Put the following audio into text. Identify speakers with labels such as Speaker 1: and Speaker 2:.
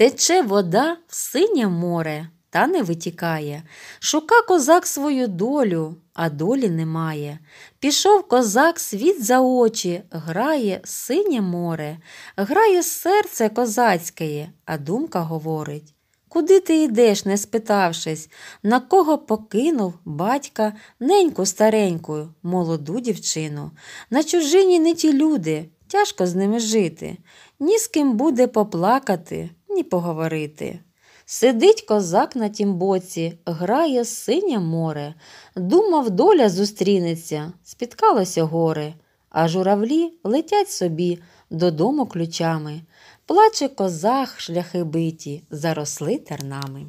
Speaker 1: Тече вода в синє море та не витікає. Шука козак свою долю, а долі немає. Пішов козак світ за очі, грає синє море, грає серце козацьке, а думка говорить. Куди ти йдеш, не спитавшись, на кого покинув батька неньку стареньку, молоду дівчину? На чужині не ті люди, тяжко з ними жити, ні з ким буде поплакати ні поговорити. Сидить козак на тім боці, грає синє море, думав, доля зустрінеться, спіткалося горе, а журавлі летять собі додому ключами. Плаче козах шляхи биті, заросли тернами.